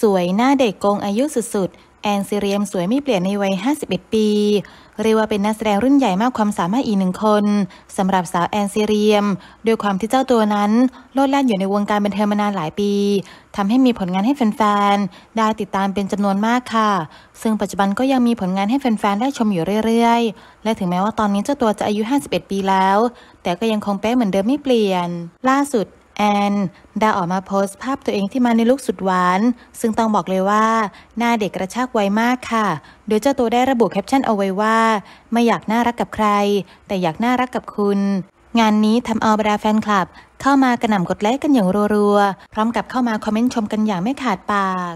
สวยหน้าเด็กโกง อายุสุด ๆ แอนซิเรียมสวยไม่เปลี่ยนในวัย 51 ปี เรียกว่าเป็นนักแสดงรุ่นใหญ่มากความสามารถอีกหนึ่งคนสำหรับสาวแอนซิเรียมด้วยความที่เจ้าตัวนั้น โลดแล่นอยู่ในวงการบันเทิงมานานหลายปีทำให้มีผลงานให้แฟน ๆ ได้ติดตามเป็นจำนวนมากค่ะ ซึ่งปัจจุบันก็ยังมีผลงานให้แฟนๆได้ชมอยู่เรื่อย ๆ และถึงแม้ว่าตอนนี้เจ้าตัวจะอายุ 51 ปีแล้ว แต่ก็ยังคงเป๊ะเหมือนเดิมไม่เปลี่ยน ล่าสุดแอน ได้ออกมาโพสต์ภาพตัวเองที่มาในลุคสุดหวาน ซึ่งต้องบอกเลยว่า หน้าเด็กกระชากไวมากค่ะ โดยเจ้าตัวได้ระบุแคปชั่นเอาไว้ว่า ไม่อยากน่ารักกับใคร แต่อยากน่ารักกับคุณ งานนี้ทำเอาบรรดาแฟนคลับเข้ามากระหน่ำกดไลค์กันอย่างรัวๆ พร้อมกับเข้ามาคอมเมนต์ชมกันอย่างไม่ขาดปาก